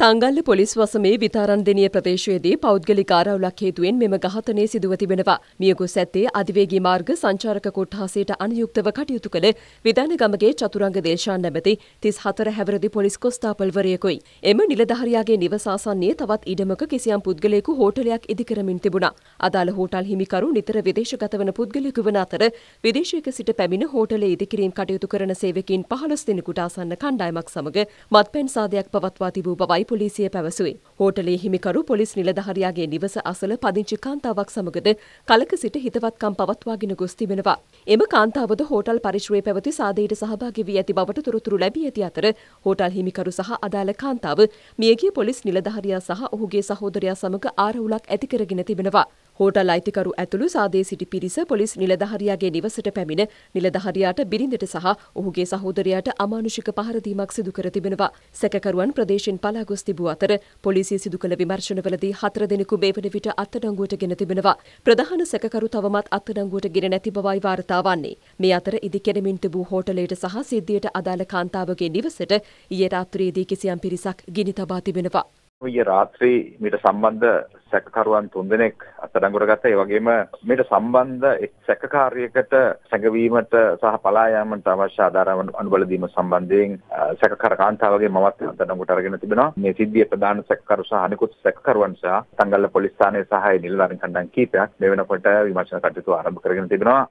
Tangalle police වසමේ විතාරන්දෙනිය ප්‍රදේශයේදී පෞද්ගලික ආරවුලක් හේතුවෙන් මෙම ඝාතනය සිදුව තිබෙනවා. මියගොස් ඇත්තේ අධිවේගී මාර්ග සංචාරක කොට්ඨාසයට අනුයුක්තව කටයුතු කළ විධානගමගේ චතුරංග දේශාන් නැමැති 34 හැවිරිදි පොලිස් කොස්තාපල්වරයෙකුයි. එම නිලධාරියාගේ නිවස ආසන්නයේ තවත් ඉඩමක කිසියම් පුද්ගලයෙකු හෝටලයක් ඉදි කරමින් තිබුණා. අදාළ හෝටල් හිමිකරු නිතර විදේශගත වන පුද්ගලයෙකු වන අතර විදේශයක සිට පැමිණ හෝටලයේ ඉදිකිරීම් කටයුතු කරන සේවකයන් 15 දෙනෙකුට ආසන්න කණ්ඩායමක් සමග මත්පැන් සාදයක් පවත්වා තිබූ බවයි පොලිසිය පැවසුයි. හෝටලේ හිමිකරු පොලිස් නිලධහරයාගේ නිවස අසල පදිංචි කාන්තාවක් සමගද කලක සිට හිතවත්කම් පවත්වාගෙන ගොස් තිබෙනවා. එම කාන්තාවද හෝටල් පරිශ්‍රයේ පැවති සාදයට සහභාගි වී ඇති බවට තොරතුරු ලැබී ඇති අතර හෝටල් හිමිකරු සහ අදාළ කාන්තාව මියගිය පොලිස් නිලධහරයා සහ ඔහුගේ සහෝදරයා සමග ආරවුලක් ඇතිකරගෙන තිබෙනවා. හෝටල් අයිතිකරු ඇතුළු සාදේ සිටි පිරිස පොලිස් නිලධහරියාගේ නිවසට පැමිණ නිලධහරියාට බිරිඳට සහ ඔහුගේ සහෝදරයාට අමානුෂික පහරදීමක් සිදු කර තිබෙනවා. සැකකරුවන් ප්‍රදේශෙන් පලා ගොස් තිබූ අතර පොලිසිය සිදු කළ විමර්ශනවලදී හතර දෙනෙකු මේ වන විට අත්අඩංගුවට ගෙන තිබෙනවා. ප්‍රධාන සැකකරු තවමත් අත්අඩංගුවට ගෙන නැති බවයි වාර්තා වන්නේ. මේ අතර ඉදිකෙරමින් තිබූ හෝටලයට සහ සිද්ධියට අදාළ කාන්තාවගේ නිවසට ඊයේ රාත්‍රියේදී කිසියම් පිරිසක් ගිනි තබා තිබෙනවා. ඊයේ රාත්‍රී මීට සම්බන්ධ සැකකරුවන් තුන්දෙනෙක් අත්අඩංගුවට ගත්තා. ඒ වගේම මේට සම්බන්ධ සැකකාරියකට සැඟවීමට සහ පලා යාමට අවශ්‍ය ආධාර අනුබල දීම සම්බන්ධයෙන් සැකකර කාන්තාවගේ මමත් අත්අඩංගුවට අරගෙන තිබෙනවා. මේ සිද්ධිය ප්‍රධාන සැකකරු සහ අනිකුත් සැකකරුවන් සහ තංගල්ල පොලිස් ස්ථානයේ සහාය නිලධාරීන් කණ්ඩායම් කීපයක් මේ වෙනකොට විමර්ශන කටයුතු ආරම්භ කරගෙන තිබෙනවා.